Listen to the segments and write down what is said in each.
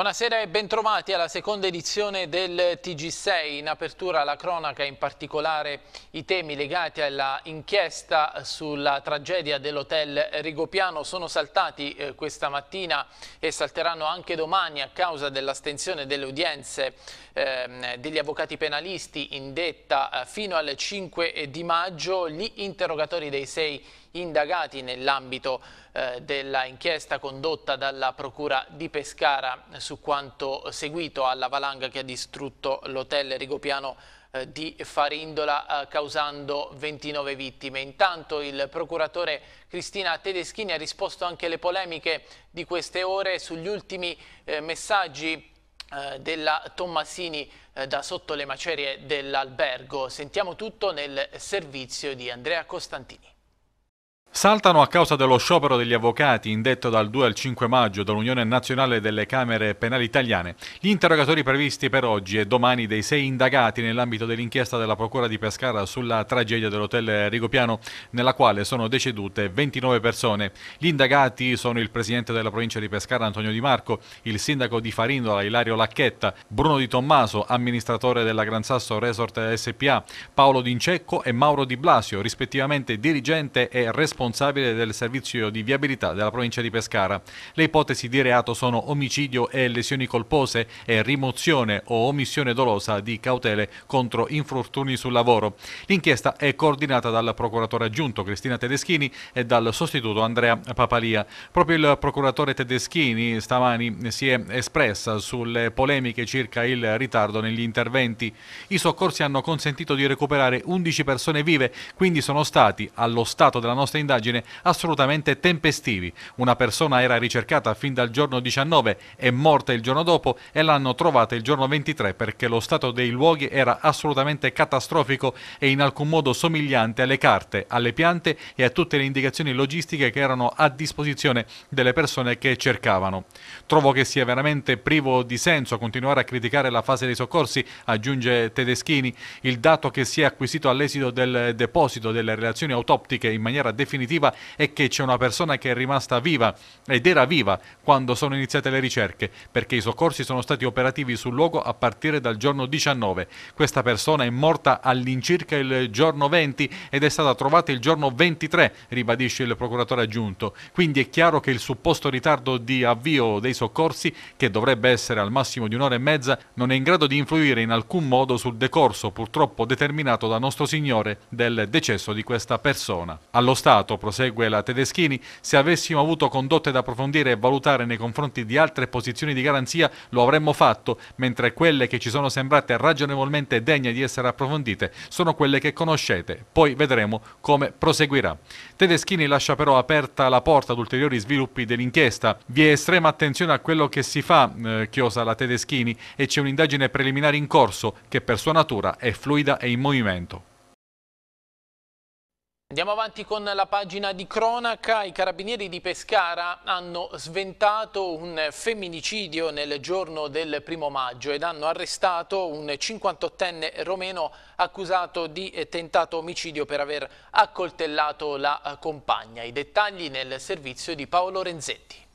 Buonasera e bentrovati alla seconda edizione del TG6. In apertura alla cronaca, in particolare i temi legati alla inchiesta sulla tragedia dell'hotel Rigopiano sono saltati eh, questa mattina e salteranno anche domani a causa dell'astensione delle udienze eh, degli avvocati penalisti indetta detta eh, fino al 5 di maggio. Gli interrogatori dei sei indagati nell'ambito eh, inchiesta condotta dalla Procura di Pescara su quanto seguito alla valanga che ha distrutto l'hotel Rigopiano eh, di Farindola eh, causando 29 vittime. Intanto il procuratore Cristina Tedeschini ha risposto anche alle polemiche di queste ore sugli ultimi eh, messaggi della Tommasini da sotto le macerie dell'albergo. Sentiamo tutto nel servizio di Andrea Costantini. Saltano a causa dello sciopero degli avvocati indetto dal 2 al 5 maggio dall'Unione Nazionale delle Camere Penali Italiane gli interrogatori previsti per oggi e domani dei sei indagati nell'ambito dell'inchiesta della Procura di Pescara sulla tragedia dell'hotel Rigopiano nella quale sono decedute 29 persone. Gli indagati sono il presidente della provincia di Pescara Antonio Di Marco, il sindaco di Farindola Ilario Lacchetta, Bruno Di Tommaso, amministratore della Gran Sasso Resort SPA, Paolo D'Incecco e Mauro Di Blasio, rispettivamente dirigente e responsabile responsabile del servizio di viabilità della provincia di Pescara. Le ipotesi di reato sono omicidio e lesioni colpose e rimozione o omissione dolosa di cautele contro infortuni sul lavoro. L'inchiesta è coordinata dal procuratore aggiunto Cristina Tedeschini e dal sostituto Andrea Papalia. Proprio il procuratore Tedeschini stamani si è espressa sulle polemiche circa il ritardo negli interventi. I soccorsi hanno consentito di recuperare 11 persone vive, quindi sono stati, allo stato della nostra indagine, indagine assolutamente tempestivi. Una persona era ricercata fin dal giorno 19 e morta il giorno dopo e l'hanno trovata il giorno 23 perché lo stato dei luoghi era assolutamente catastrofico e in alcun modo somigliante alle carte, alle piante e a tutte le indicazioni logistiche che erano a disposizione delle persone che cercavano. Trovo che sia veramente privo di senso continuare a criticare la fase dei soccorsi, aggiunge Tedeschini, il dato che si è acquisito all'esito del deposito delle relazioni autoptiche in maniera definitiva definitiva è che c'è una persona che è rimasta viva ed era viva quando sono iniziate le ricerche, perché i soccorsi sono stati operativi sul luogo a partire dal giorno 19. Questa persona è morta all'incirca il giorno 20 ed è stata trovata il giorno 23, ribadisce il procuratore aggiunto. Quindi è chiaro che il supposto ritardo di avvio dei soccorsi, che dovrebbe essere al massimo di un'ora e mezza, non è in grado di influire in alcun modo sul decorso purtroppo determinato da Nostro Signore del decesso di questa persona. Allo Stato stato, prosegue la Tedeschini, se avessimo avuto condotte da approfondire e valutare nei confronti di altre posizioni di garanzia lo avremmo fatto, mentre quelle che ci sono sembrate ragionevolmente degne di essere approfondite sono quelle che conoscete, poi vedremo come proseguirà. Tedeschini lascia però aperta la porta ad ulteriori sviluppi dell'inchiesta. Vi è estrema attenzione a quello che si fa, eh, chiosa la Tedeschini, e c'è un'indagine preliminare in corso che per sua natura è fluida e in movimento. Andiamo avanti con la pagina di cronaca. I carabinieri di Pescara hanno sventato un femminicidio nel giorno del primo maggio ed hanno arrestato un 58enne romeno accusato di tentato omicidio per aver accoltellato la compagna. I dettagli nel servizio di Paolo Renzetti.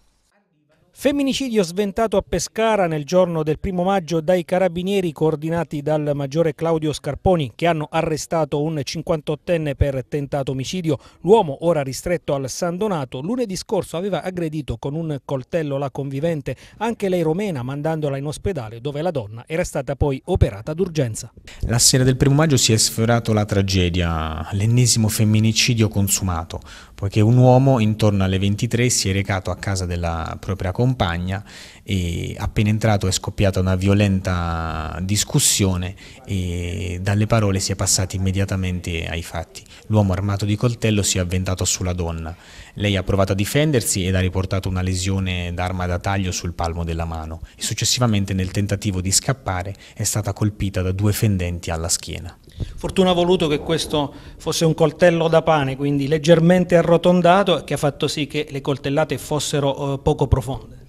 Femminicidio sventato a Pescara nel giorno del primo maggio dai carabinieri coordinati dal maggiore Claudio Scarponi che hanno arrestato un 58enne per tentato omicidio. L'uomo, ora ristretto al San Donato, lunedì scorso aveva aggredito con un coltello la convivente, anche lei romena, mandandola in ospedale dove la donna era stata poi operata d'urgenza. La sera del primo maggio si è sferato la tragedia, l'ennesimo femminicidio consumato poiché un uomo intorno alle 23 si è recato a casa della propria compagna e appena entrato è scoppiata una violenta discussione e dalle parole si è passati immediatamente ai fatti. L'uomo armato di coltello si è avventato sulla donna. Lei ha provato a difendersi ed ha riportato una lesione d'arma da taglio sul palmo della mano e successivamente nel tentativo di scappare è stata colpita da due fendenti alla schiena. Fortuna ha voluto che questo fosse un coltello da pane, quindi leggermente arrotondato, che ha fatto sì che le coltellate fossero eh, poco profonde.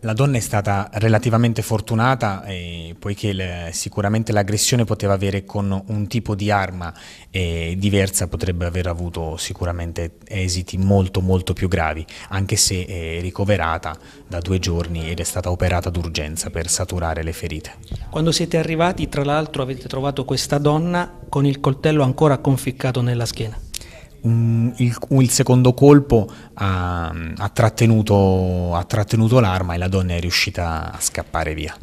La donna è stata relativamente fortunata eh, poiché le, sicuramente l'aggressione poteva avere con un tipo di arma eh, diversa, potrebbe aver avuto sicuramente esiti molto molto più gravi, anche se è eh, ricoverata da due giorni ed è stata operata d'urgenza per saturare le ferite. Quando siete arrivati tra l'altro avete trovato questa donna con il coltello ancora conficcato nella schiena? un, il, il, secondo colpo ha, ha, trattenuto, ha trattenuto l'arma e la donna è riuscita a scappare via.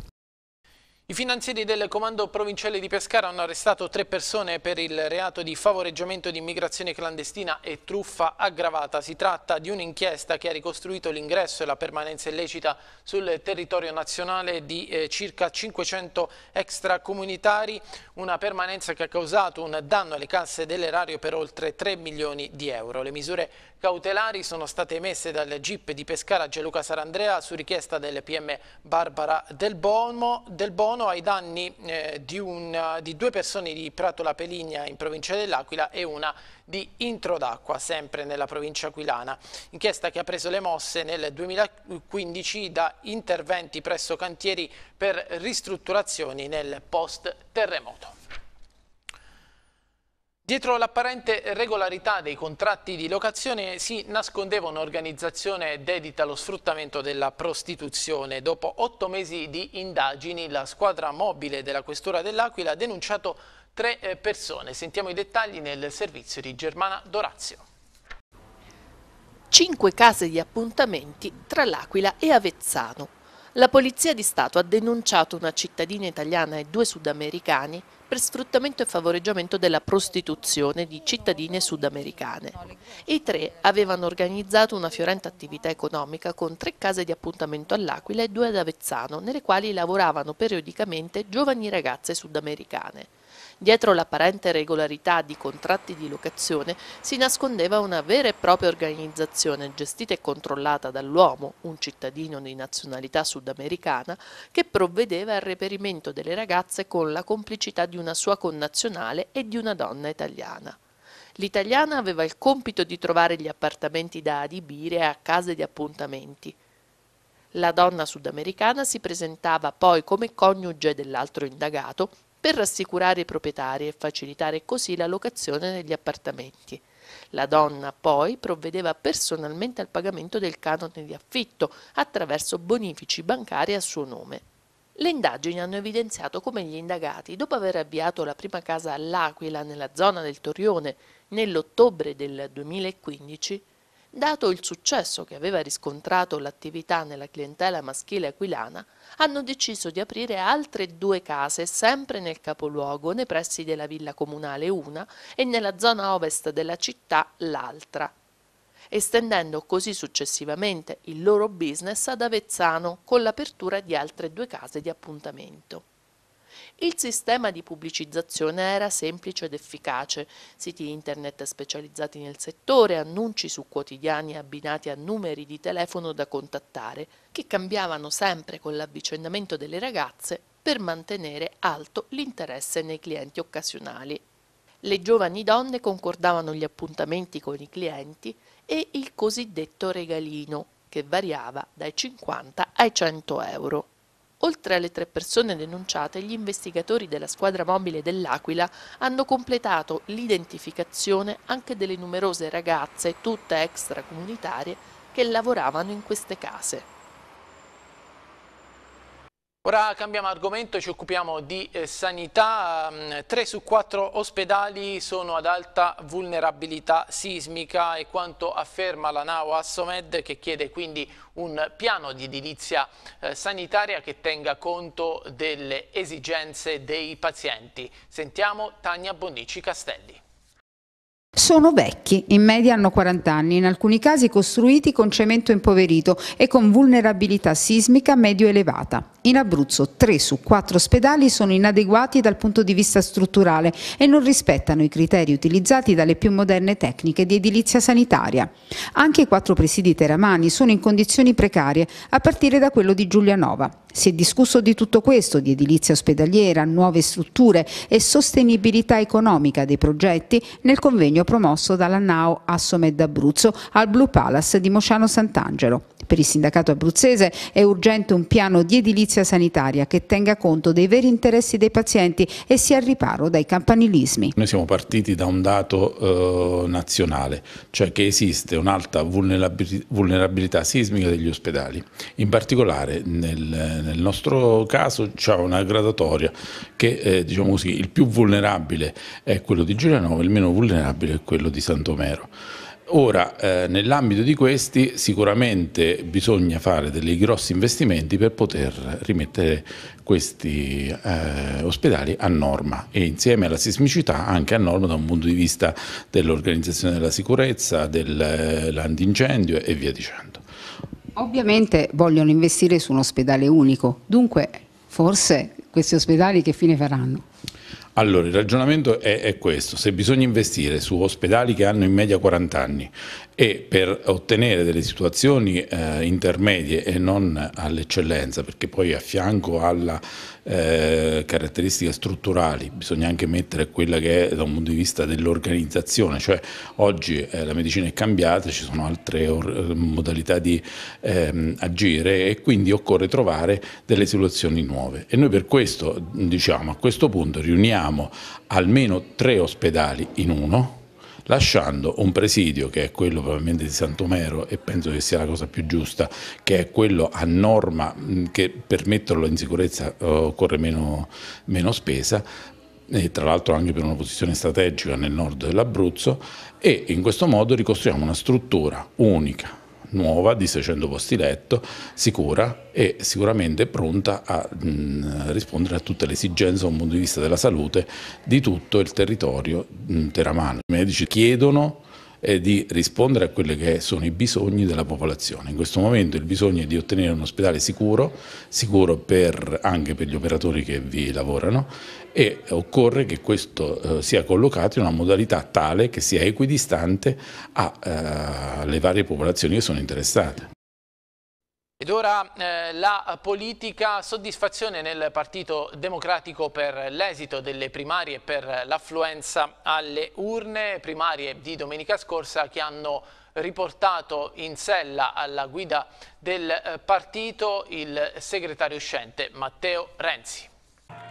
I finanzieri del Comando Provinciale di Pescara hanno arrestato tre persone per il reato di favoreggiamento di immigrazione clandestina e truffa aggravata. Si tratta di un'inchiesta che ha ricostruito l'ingresso e la permanenza illecita sul territorio nazionale di eh, circa 500 extracomunitari, una permanenza che ha causato un danno alle casse dell'erario per oltre 3 milioni di euro. Le misure cautelari sono state emesse dal GIP di Pescara Gianluca Sarandrea su richiesta del PM Barbara Del Bono. Del Bono sono ai danni eh, di, un, di, due persone di Prato La Peligna in provincia dell'Aquila e una di Intro d'Acqua, sempre nella provincia aquilana. Inchiesta che ha preso le mosse nel 2015 da interventi presso cantieri per ristrutturazioni nel post-terremoto. Dietro l'apparente regolarità dei contratti di locazione si nascondeva un'organizzazione dedita allo sfruttamento della prostituzione. Dopo otto mesi di indagini, la squadra mobile della Questura dell'Aquila ha denunciato tre eh, persone. Sentiamo i dettagli nel servizio di Germana Dorazio. Cinque case di appuntamenti tra l'Aquila e Avezzano. La Polizia di Stato ha denunciato una cittadina italiana e due sudamericani per sfruttamento e favoreggiamento della prostituzione di cittadine sudamericane. I tre avevano organizzato una fiorente attività economica con tre case di appuntamento all'Aquila e due ad Avezzano, nelle quali lavoravano periodicamente giovani ragazze sudamericane. Dietro l'apparente regolarità di contratti di locazione si nascondeva una vera e propria organizzazione gestita e controllata dall'uomo, un cittadino di nazionalità sudamericana, che provvedeva al reperimento delle ragazze con la complicità di una sua connazionale e di una donna italiana. L'italiana aveva il compito di trovare gli appartamenti da adibire a case di appuntamenti. La donna sudamericana si presentava poi come coniuge dell'altro indagato per rassicurare i proprietari e facilitare così la locazione degli appartamenti. La donna poi provvedeva personalmente al pagamento del canone di affitto attraverso bonifici bancari a suo nome. Le indagini hanno evidenziato come gli indagati, dopo aver avviato la prima casa all'Aquila nella zona del Torrione nell'ottobre del 2015, Dato il successo che aveva riscontrato l'attività nella clientela maschile aquilana, hanno deciso di aprire altre due case sempre nel capoluogo, nei pressi della villa comunale una e nella zona ovest della città l'altra, estendendo così successivamente il loro business ad Avezzano con l'apertura di altre due case di appuntamento. Il sistema di pubblicizzazione era semplice ed efficace, siti internet specializzati nel settore, annunci su quotidiani abbinati a numeri di telefono da contattare, che cambiavano sempre con l'avvicendamento delle ragazze per mantenere alto l'interesse nei clienti occasionali. Le giovani donne concordavano gli appuntamenti con i clienti e il cosiddetto regalino, che variava dai 50 ai 100 euro. Oltre alle tre persone denunciate, gli investigatori della squadra mobile dell'Aquila hanno completato l'identificazione anche delle numerose ragazze, tutte extracomunitarie, che lavoravano in queste case. Ora cambiamo argomento, ci occupiamo di eh, sanità. Mm, tre su quattro ospedali sono ad alta vulnerabilità sismica e quanto afferma la NAO Assomed che chiede quindi un piano di edilizia eh, sanitaria che tenga conto delle esigenze dei pazienti. Sentiamo Tania Bonnici Castelli. Sono vecchi, in media hanno 40 anni, in alcuni casi costruiti con cemento impoverito e con vulnerabilità sismica medio elevata. In Abruzzo 3 su 4 ospedali sono inadeguati dal punto di vista strutturale e non rispettano i criteri utilizzati dalle più moderne tecniche di edilizia sanitaria. Anche i quattro presidi teramani sono in condizioni precarie, a partire da quello di Giulianova. Si è discusso di tutto questo, di edilizia ospedaliera, nuove strutture e sostenibilità economica dei progetti nel convegno promosso dalla NAO Assomed Abruzzo al Blue Palace di Mociano Sant'Angelo. Per il sindacato abruzzese è urgente un piano di edilizia sanitaria che tenga conto dei veri interessi dei pazienti e sia al riparo dai campanilismi. Noi siamo partiti da un dato eh, nazionale, cioè che esiste un'alta vulnerabilità sismica degli ospedali, in particolare nel nel nostro caso c'è una gradatoria che eh, diciamo così, il più vulnerabile è quello di Giulianova, il meno vulnerabile è quello di Santomero. Ora, eh, nell'ambito di questi sicuramente bisogna fare dei grossi investimenti per poter rimettere questi eh, ospedali a norma e insieme alla sismicità anche a norma da un punto di vista dell'organizzazione della sicurezza, dell'antincendio eh, e via dicendo. Ovviamente vogliono investire su un ospedale unico, dunque forse questi ospedali che fine faranno? Allora, il ragionamento è, è, questo, se bisogna investire su ospedali che hanno in media 40 anni e per ottenere delle situazioni eh, intermedie e non all'eccellenza, perché poi a fianco alle eh, caratteristiche strutturali bisogna anche mettere quella che è da un punto di vista dell'organizzazione, cioè oggi eh, la medicina è cambiata, ci sono altre modalità di ehm, agire e quindi occorre trovare delle soluzioni nuove e noi per questo diciamo a questo punto riuniamo abbiamo almeno tre ospedali in uno, lasciando un presidio che è quello probabilmente di Santomero e penso che sia la cosa più giusta, che è quello a norma che per metterlo in sicurezza eh, occorre meno, meno spesa, e tra l'altro anche per una posizione strategica nel nord dell'Abruzzo e in questo modo ricostruiamo una struttura unica nuova di 600 posti letto, sicura e sicuramente pronta a mh, mm, rispondere a tutte le esigenze dal punto di vista della salute di tutto il territorio mh, mm, teramano. I medici chiedono è di rispondere a quelli che sono i bisogni della popolazione. In questo momento il bisogno è di ottenere un ospedale sicuro, sicuro per, anche per gli operatori che vi lavorano e occorre che questo eh, sia collocato in una modalità tale che sia equidistante eh, alle eh, varie popolazioni che sono interessate. Ed ora eh, la politica, soddisfazione nel Partito Democratico per l'esito delle primarie e per l'affluenza alle urne, primarie di domenica scorsa che hanno riportato in sella alla guida del eh, partito il segretario uscente Matteo Renzi.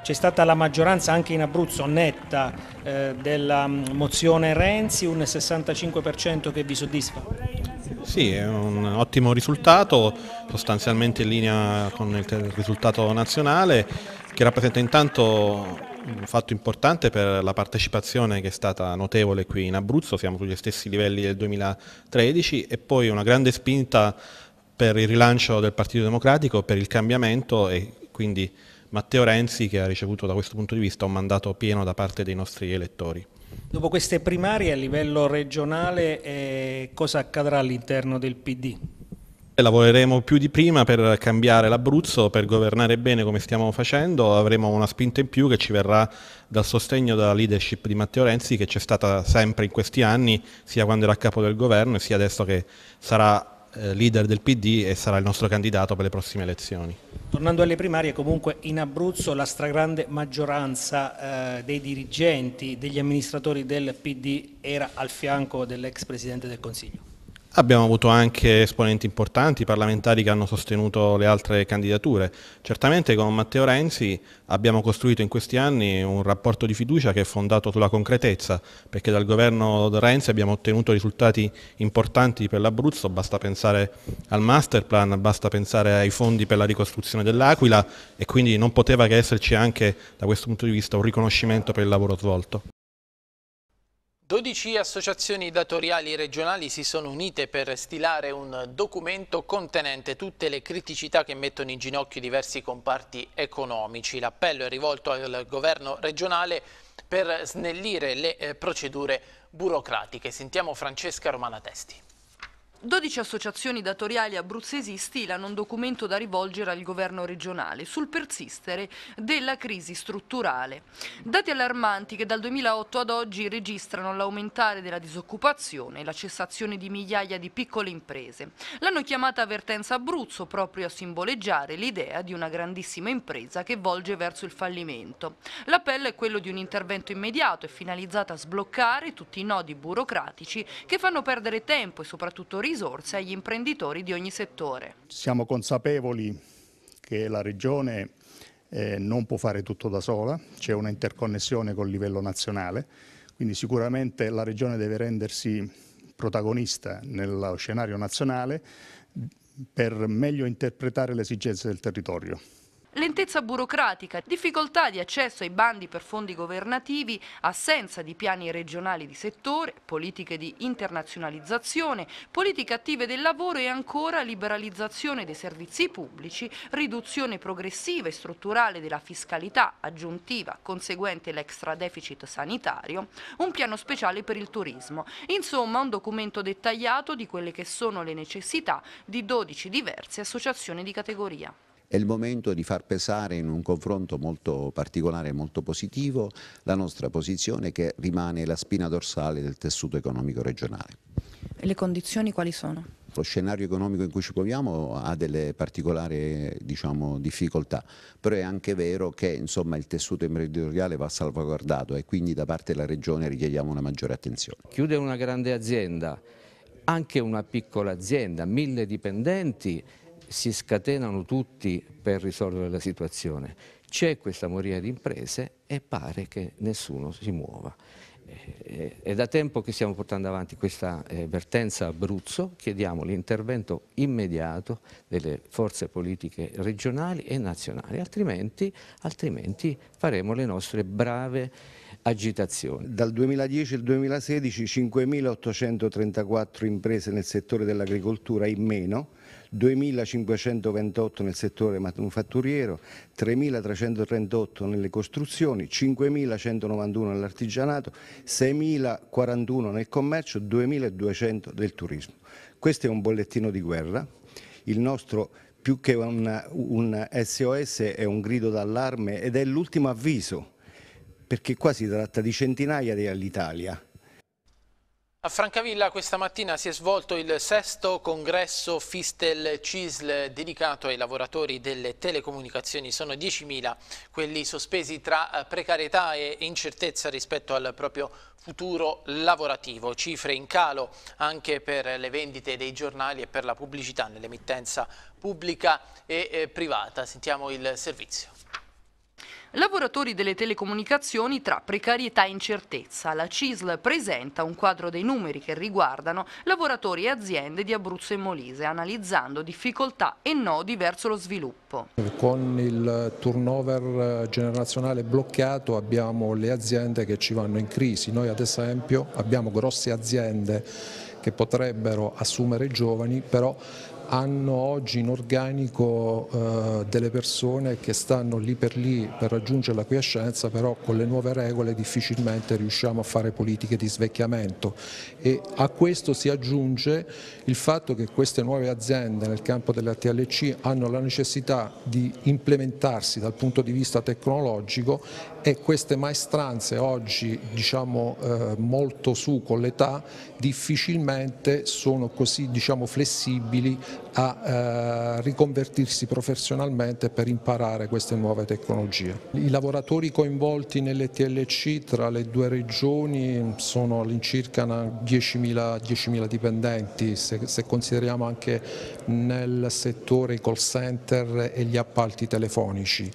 C'è stata la maggioranza anche in Abruzzo netta eh, della mm, mozione Renzi, un 65% che vi soddisfa? Sì, è un ottimo risultato, sostanzialmente in linea con il risultato nazionale, che rappresenta intanto un fatto importante per la partecipazione che è stata notevole qui in Abruzzo, siamo sugli stessi livelli del 2013 e poi una grande spinta per il rilancio del Partito Democratico, per il cambiamento e quindi Matteo Renzi che ha ricevuto da questo punto di vista un mandato pieno da parte dei nostri elettori. Dopo queste primarie a livello regionale eh, cosa accadrà all'interno del PD? Lavoreremo più di prima per cambiare l'Abruzzo, per governare bene come stiamo facendo, avremo una spinta in più che ci verrà dal sostegno della leadership di Matteo Renzi che c'è stata sempre in questi anni, sia quando era a capo del governo sia adesso che sarà eh, leader del PD e sarà il nostro candidato per le prossime elezioni. Tornando alle primarie, comunque in Abruzzo la stragrande maggioranza eh, dei dirigenti, degli amministratori del PD era al fianco dell'ex Presidente del Consiglio. Abbiamo avuto anche esponenti importanti, parlamentari che hanno sostenuto le altre candidature. Certamente con Matteo Renzi abbiamo costruito in questi anni un rapporto di fiducia che è fondato sulla concretezza, perché dal governo Renzi abbiamo ottenuto risultati importanti per l'Abruzzo, basta pensare al master plan, basta pensare ai fondi per la ricostruzione dell'Aquila e quindi non poteva che esserci anche da questo punto di vista un riconoscimento per il lavoro svolto. 12 associazioni datoriali regionali si sono unite per stilare un documento contenente tutte le criticità che mettono in ginocchio diversi comparti economici. L'appello è rivolto al governo regionale per snellire le eh, procedure burocratiche. Sentiamo Francesca Romana Testi. 12 associazioni datoriali abruzzesi stilano un documento da rivolgere al governo regionale sul persistere della crisi strutturale. Dati allarmanti che dal 2008 ad oggi registrano l'aumentare della disoccupazione e la cessazione di migliaia di piccole imprese. L'hanno chiamata avvertenza Abruzzo proprio a simboleggiare l'idea di una grandissima impresa che volge verso il fallimento. L'appello è quello di un intervento immediato e finalizzato a sbloccare tutti i nodi burocratici che fanno perdere tempo e soprattutto rischio risorse agli imprenditori di ogni settore. Siamo consapevoli che la Regione eh, non può fare tutto da sola, c'è una interconnessione col livello nazionale, quindi sicuramente la Regione deve rendersi protagonista nello scenario nazionale per meglio interpretare le esigenze del territorio. Lentezza burocratica, difficoltà di accesso ai bandi per fondi governativi, assenza di piani regionali di settore, politiche di internazionalizzazione, politiche attive del lavoro e ancora liberalizzazione dei servizi pubblici, riduzione progressiva e strutturale della fiscalità aggiuntiva conseguente l'extra deficit sanitario, un piano speciale per il turismo. Insomma un documento dettagliato di quelle che sono le necessità di 12 diverse associazioni di categoria è il momento di far pesare in un confronto molto particolare e molto positivo la nostra posizione che rimane la spina dorsale del tessuto economico regionale. E le condizioni quali sono? Lo scenario economico in cui ci muoviamo ha delle particolari diciamo, difficoltà, però è anche vero che insomma, il tessuto imprenditoriale va salvaguardato e quindi da parte della Regione richiediamo una maggiore attenzione. Chiude una grande azienda, anche una piccola azienda, mille dipendenti, si scatenano tutti per risolvere la situazione. C'è questa moria di imprese e pare che nessuno si muova. Eh, è da tempo che stiamo portando avanti questa eh, vertenza Abruzzo, chiediamo l'intervento immediato delle forze politiche regionali e nazionali, altrimenti, altrimenti faremo le nostre brave agitazioni. Dal 2010 al 2016 5.834 imprese nel settore dell'agricoltura in meno, 2.528 nel settore manufatturiero, 3.338 nelle costruzioni, 5.191 nell'artigianato, 6.041 nel commercio, 2.200 nel turismo. Questo è un bollettino di guerra. Il nostro più che un, un SOS è un grido d'allarme ed è l'ultimo avviso, perché qua si tratta di centinaia di all'Italia a Francavilla questa mattina si è svolto il sesto congresso Fistel CISL dedicato ai lavoratori delle telecomunicazioni. Sono 10.000 quelli sospesi tra eh, precarietà e incertezza rispetto al proprio futuro lavorativo. Cifre in calo anche per le vendite dei giornali e per la pubblicità nell'emittenza pubblica e eh, privata. Sentiamo il servizio. Lavoratori delle telecomunicazioni tra precarietà e incertezza. La CISL presenta un quadro dei numeri che riguardano lavoratori e aziende di Abruzzo e Molise, analizzando difficoltà e nodi verso lo sviluppo. Con il turnover eh, generazionale bloccato abbiamo le aziende che ci vanno in crisi. Noi ad esempio abbiamo grosse aziende che potrebbero assumere giovani, però hanno oggi in organico eh, delle persone che stanno lì per lì per raggiungere la quiescenza, però con le nuove regole difficilmente riusciamo a fare politiche di svecchiamento e a questo si aggiunge il fatto che queste nuove aziende nel campo della TLC hanno la necessità di implementarsi dal punto di vista tecnologico e queste maestranze oggi diciamo, eh, molto su con l'età difficilmente sono così diciamo, flessibili a eh, riconvertirsi professionalmente per imparare queste nuove tecnologie. I lavoratori coinvolti nelle TLC tra le due regioni sono all'incirca 10.000 10.000 dipendenti se, se consideriamo anche nel settore i call center e gli appalti telefonici.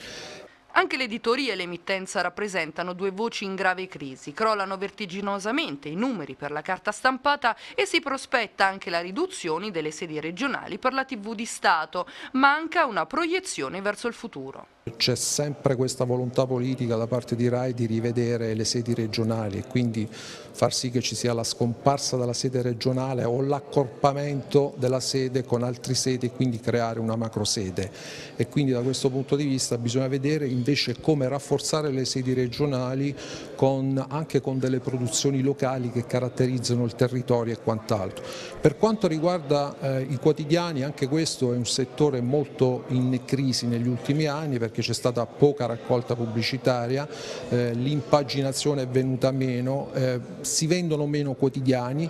Anche l'editoria e l'emittenza rappresentano due voci in grave crisi. Crollano vertiginosamente i numeri per la carta stampata e si prospetta anche la riduzione delle sedi regionali per la TV di Stato. Manca una proiezione verso il futuro. C'è sempre questa volontà politica da parte di RAI di rivedere le sedi regionali e quindi far sì che ci sia la scomparsa della sede regionale o l'accorpamento della sede con altri sedi e quindi creare una macrosede. E quindi da questo punto di vista bisogna vedere invece come rafforzare le sedi regionali con, anche con delle produzioni locali che caratterizzano il territorio e quant'altro. Per quanto riguarda eh, i quotidiani anche questo è un settore molto in crisi negli ultimi anni perché perché c'è stata poca raccolta pubblicitaria, eh, l'impaginazione è venuta meno, eh, si vendono meno quotidiani.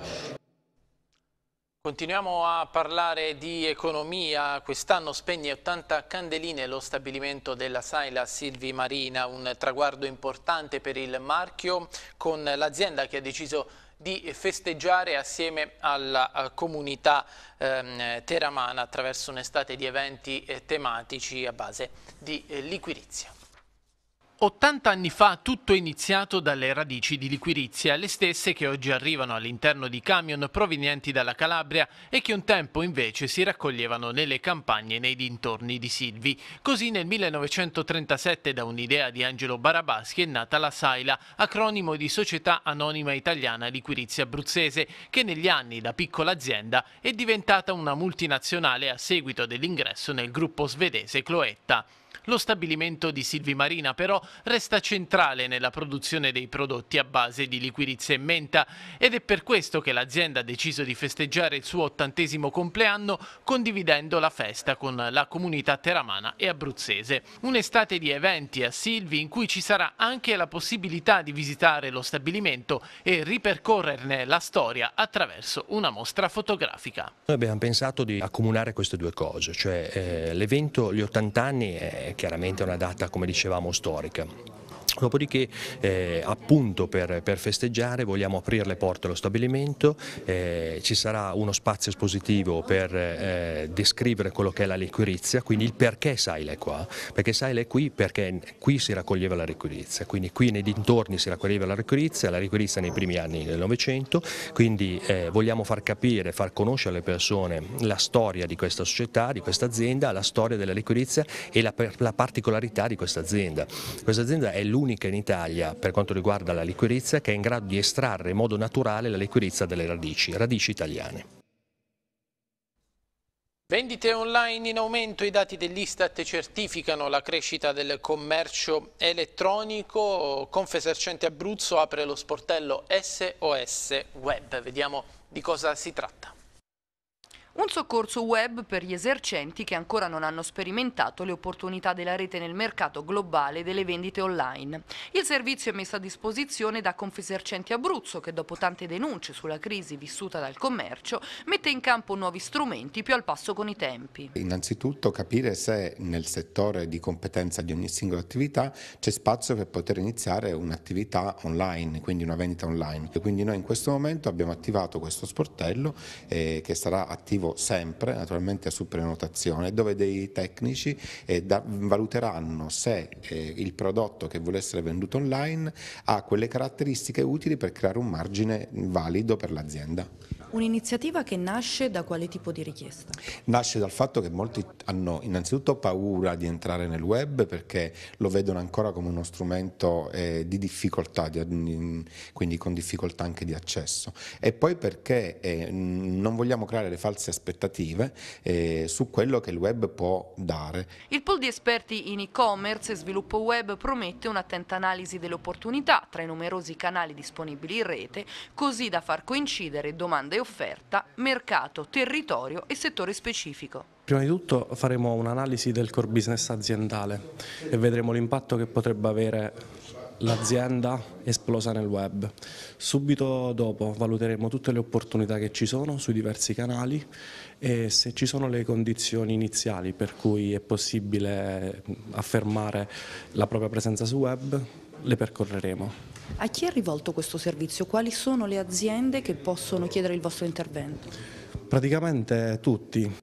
Continuiamo a parlare di economia, quest'anno spegne 80 candeline lo stabilimento della Saila Silvi Marina, un traguardo importante per il marchio con l'azienda che ha deciso di di festeggiare assieme alla eh, comunità ehm, teramana attraverso un'estate di eventi eh, tematici a base di eh, liquirizia. 80 anni fa tutto è iniziato dalle radici di liquirizia, le stesse che oggi arrivano all'interno di camion provenienti dalla Calabria e che un tempo invece si raccoglievano nelle campagne nei dintorni di Silvi. Così nel 1937 da un'idea di Angelo Barabaschi è nata la Saila, acronimo di Società Anonima Italiana Liquirizia Abruzzese, che negli anni da piccola azienda è diventata una multinazionale a seguito dell'ingresso nel gruppo svedese Cloetta. Lo stabilimento di Silvi Marina però resta centrale nella produzione dei prodotti a base di liquirizia e menta ed è per questo che l'azienda ha deciso di festeggiare il suo ottantesimo compleanno condividendo la festa con la comunità teramana e abruzzese. Un'estate di eventi a Silvi in cui ci sarà anche la possibilità di visitare lo stabilimento e ripercorrerne la storia attraverso una mostra fotografica. Noi abbiamo pensato di accomunare queste due cose, cioè eh, l'evento, gli 80 anni è chiaramente una data, come dicevamo, storica. Dopodiché eh, appunto per, per, festeggiare vogliamo aprire le porte allo stabilimento, eh, ci sarà uno spazio espositivo per eh, descrivere quello che è la liquirizia, quindi il perché Saile è qua, perché Saile è qui perché qui si raccoglieva la liquirizia, quindi qui nei dintorni si raccoglieva la liquirizia, la liquirizia nei primi anni del Novecento, quindi eh, vogliamo far capire, far conoscere alle persone la storia di questa società, di questa azienda, la storia della liquirizia e la, la particolarità di questa azienda. Questa azienda è l'unica unica in Italia per quanto riguarda la liquirizia che è in grado di estrarre in modo naturale la liquirizia dalle radici, radici italiane. Vendite online in aumento, i dati dell'Istat certificano la crescita del commercio elettronico, Confesercente Abruzzo apre lo sportello SOS Web, vediamo di cosa si tratta. Un soccorso web per gli esercenti che ancora non hanno sperimentato le opportunità della rete nel mercato globale delle vendite online. Il servizio è messo a disposizione da Confesercenti Abruzzo che dopo tante denunce sulla crisi vissuta dal commercio mette in campo nuovi strumenti più al passo con i tempi. Innanzitutto capire se nel settore di competenza di ogni singola attività c'è spazio per poter iniziare un'attività online, quindi una vendita online. Quindi noi in questo momento abbiamo attivato questo sportello eh, che sarà attivo preventivo sempre, naturalmente a supprenotazione dove dei tecnici eh, da, valuteranno se eh, il prodotto che vuole essere venduto online ha quelle caratteristiche utili per creare un margine valido per l'azienda. Un'iniziativa che nasce da quale tipo di richiesta? Nasce dal fatto che molti hanno innanzitutto paura di entrare nel web perché lo vedono ancora come uno strumento eh, di difficoltà, di, quindi con difficoltà anche di accesso. E poi perché eh, non vogliamo creare le false aspettative eh, su quello che il web può dare. Il pool di esperti in e-commerce e sviluppo web promette un'attenta analisi delle opportunità tra i numerosi canali disponibili in rete, così da far coincidere domande domanda e offerta, mercato, territorio e settore specifico. Prima di tutto faremo un'analisi del core business aziendale e vedremo l'impatto che potrebbe avere l'azienda esplosa nel web. Subito dopo valuteremo tutte le opportunità che ci sono sui diversi canali e se ci sono le condizioni iniziali per cui è possibile affermare la propria presenza su web, le percorreremo. A chi è rivolto questo servizio? Quali sono le aziende che possono chiedere il vostro intervento? Praticamente tutti.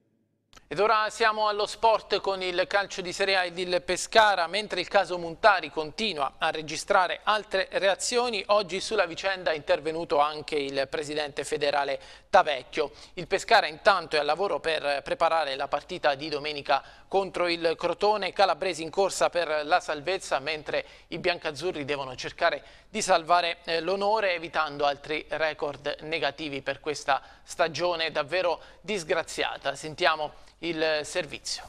Ed ora siamo allo sport con il calcio di Serie A ed il Pescara, mentre il caso Montari continua a registrare altre reazioni, oggi sulla vicenda è intervenuto anche il presidente federale Tavecchio. Il Pescara intanto è al lavoro per preparare la partita di domenica contro il Crotone, Calabresi in corsa per la salvezza, mentre i biancazzurri devono cercare di salvare eh, l'onore evitando altri record negativi per questa stagione davvero disgraziata. Sentiamo il servizio.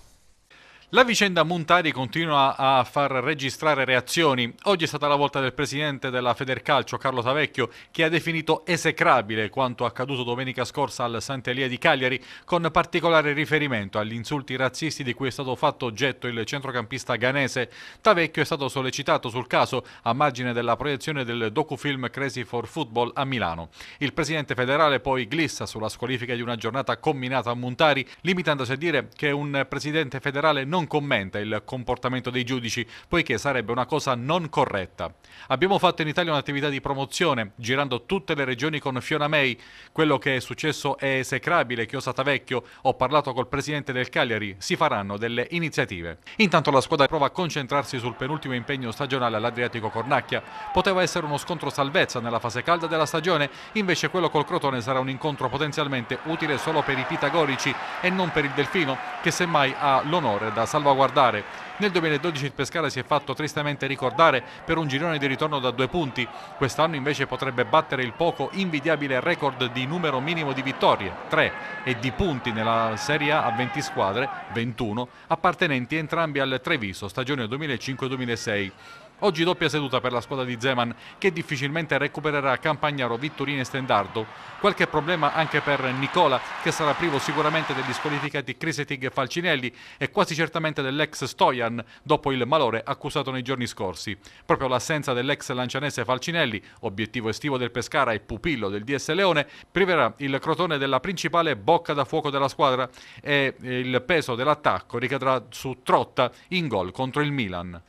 La vicenda Montari continua a far registrare reazioni. Oggi è stata la volta del presidente della Federcalcio, Carlo Savecchio, che ha definito esecrabile quanto accaduto domenica scorsa al Sant'Elia di Cagliari, con particolare riferimento agli insulti razzisti di cui è stato fatto oggetto il centrocampista ghanese. Tavecchio è stato sollecitato sul caso a margine della proiezione del docufilm Crazy for Football a Milano. Il presidente federale poi glissa sulla squalifica di una giornata combinata a Montari, limitandosi a dire che un presidente federale non non commenta il comportamento dei giudici, poiché sarebbe una cosa non corretta. Abbiamo fatto in Italia un'attività di promozione, girando tutte le regioni con Fiona May. Quello che è successo è esecrabile, Chiosa vecchio, ho parlato col presidente del Cagliari, si faranno delle iniziative. Intanto la squadra prova a concentrarsi sul penultimo impegno stagionale all'Adriatico Cornacchia. Poteva essere uno scontro salvezza nella fase calda della stagione, invece quello col Crotone sarà un incontro potenzialmente utile solo per i pitagorici e non per il Delfino, che semmai ha l'onore da salvaguardare. Nel 2012 il Pescara si è fatto tristemente ricordare per un girone di ritorno da due punti, quest'anno invece potrebbe battere il poco invidiabile record di numero minimo di vittorie, 3, e di punti nella Serie A a 20 squadre, 21, appartenenti entrambi al Treviso, stagione 2005-2006. Oggi doppia seduta per la squadra di Zeman che difficilmente recupererà Campagnaro, Vittorini e Stendardo. Qualche problema anche per Nicola che sarà privo sicuramente degli squalificati Crisetig e Falcinelli e quasi certamente dell'ex Stojan dopo il malore accusato nei giorni scorsi. Proprio l'assenza dell'ex lancianese Falcinelli, obiettivo estivo del Pescara e pupillo del DS Leone, priverà il Crotone della principale bocca da fuoco della squadra e il peso dell'attacco ricadrà su Trotta in gol contro il Milan.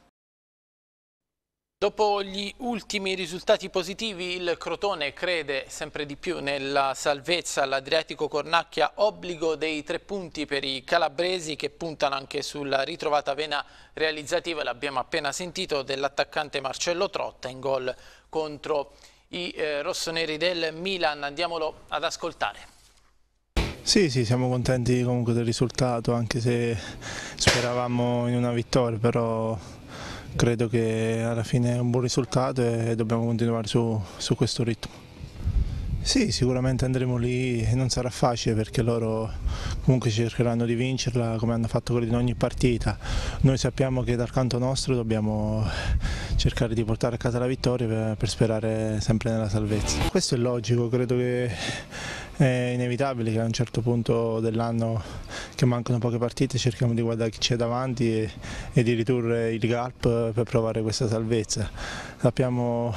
Dopo gli ultimi risultati positivi, il Crotone crede sempre di più nella salvezza. L'Adriatico Cornacchia obbligo dei tre punti per i calabresi che puntano anche sulla ritrovata vena realizzativa, l'abbiamo appena sentito, dell'attaccante Marcello Trotta in gol contro i eh, rossoneri del Milan. Andiamolo ad ascoltare. Sì, sì, siamo contenti comunque del risultato, anche se speravamo in una vittoria, però credo che alla fine è un buon risultato e dobbiamo continuare su, su questo ritmo. Sì, sicuramente andremo lì e non sarà facile perché loro comunque cercheranno di vincerla come hanno fatto quelli in ogni partita. Noi sappiamo che dal canto nostro dobbiamo cercare di portare a casa la vittoria per, per sperare sempre nella salvezza. Questo è logico, credo che è inevitabile che a un certo punto dell'anno che mancano poche partite cerchiamo di guardare chi c'è davanti e, e, di ridurre il gap per provare questa salvezza. Sappiamo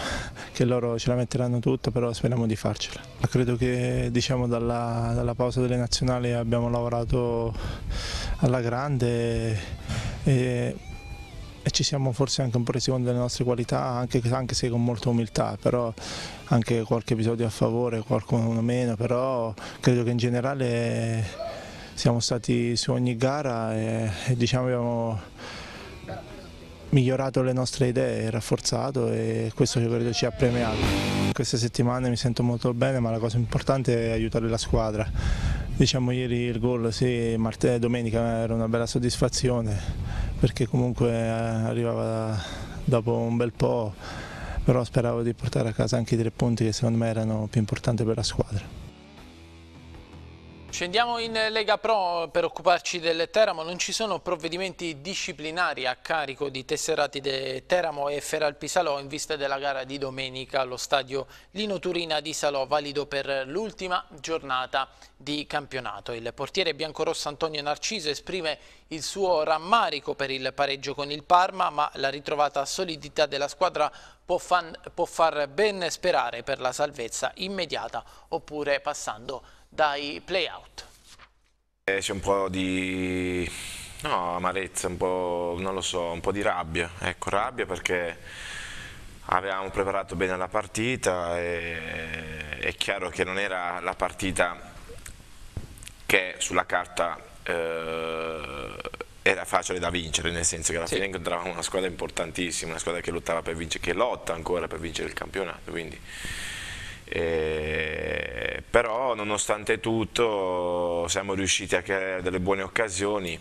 che loro ce la metteranno tutta però speriamo di farcela. Credo che diciamo, dalla, dalla pausa delle nazionali abbiamo lavorato alla grande e e ci siamo forse anche un po' resi conto delle nostre qualità, anche, anche, se con molta umiltà, però anche qualche episodio a favore, qualcuno meno, però credo che in generale siamo stati su ogni gara e, e diciamo abbiamo migliorato le nostre idee, rafforzato e questo credo ci ha premiato. Queste settimane mi sento molto bene ma la cosa importante è aiutare la squadra. Diciamo ieri il gol, sì, domenica era una bella soddisfazione perché comunque eh, arrivava dopo un bel po', però speravo di portare a casa anche i tre punti che secondo me erano più importanti per la squadra. Scendiamo in Lega Pro per occuparci del Teramo, non ci sono provvedimenti disciplinari a carico di tesserati de Teramo e Feralpisalò in vista della gara di domenica allo stadio Lino Turina di Salò, valido per l'ultima giornata di campionato. Il portiere biancorosso Antonio Narciso esprime il suo rammarico per il pareggio con il Parma, ma la ritrovata solidità della squadra può, fan, può far ben sperare per la salvezza immediata oppure passando a dai playout? Eh, c'è un po' di no, amarezza, un po', non lo so, un po' di rabbia, ecco, rabbia perché avevamo preparato bene la partita e è chiaro che non era la partita che sulla carta eh, era facile da vincere, nel senso che alla sì. fine incontravamo una squadra importantissima, una squadra che lottava per vincere, che lotta ancora per vincere il campionato, quindi eh, però nonostante tutto siamo riusciti a creare delle buone occasioni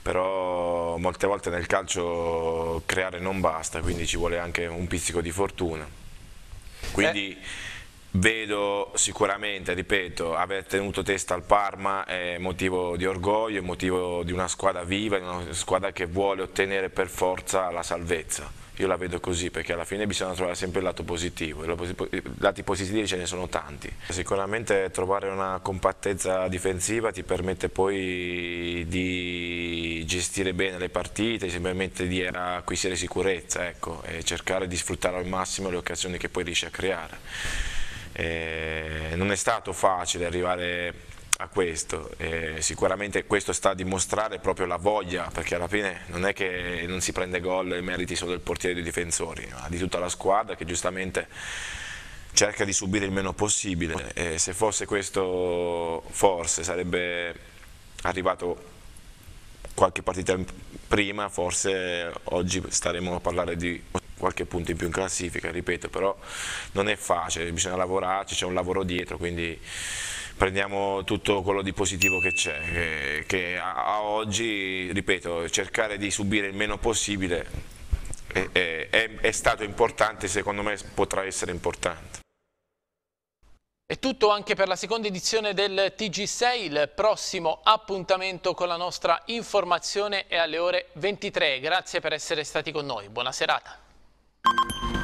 però molte volte nel calcio creare non basta quindi ci vuole anche un pizzico di fortuna quindi eh. vedo sicuramente ripeto aver tenuto testa al Parma è motivo di orgoglio è motivo di una squadra viva di una squadra che vuole ottenere per forza la salvezza io la vedo così perché alla fine bisogna trovare sempre il lato positivo i lati positivi ce ne sono tanti sicuramente trovare una compattezza difensiva ti permette poi di gestire bene le partite semplicemente di acquisire sicurezza ecco, e cercare di sfruttare al massimo le occasioni che poi riesci a creare e eh, non è stato facile arrivare a questo. Eh, sicuramente questo sta a dimostrare proprio la voglia, perché alla fine non è che non si prende gol e meriti solo del portiere e dei difensori, ma di tutta la squadra che giustamente cerca di subire il meno possibile. E se fosse questo forse sarebbe arrivato qualche partita prima, forse oggi staremo a parlare di qualche punto in più in classifica, ripeto, però non è facile, bisogna lavorarci, c'è un lavoro dietro, quindi prendiamo tutto quello di positivo che c'è, che, che a, a, oggi, ripeto, cercare di subire il meno possibile è, è, è stato importante, secondo me potrà essere importante. È tutto anche per la seconda edizione del TG6, il prossimo appuntamento con la nostra informazione è alle ore 23. Grazie per essere stati con noi, buona serata.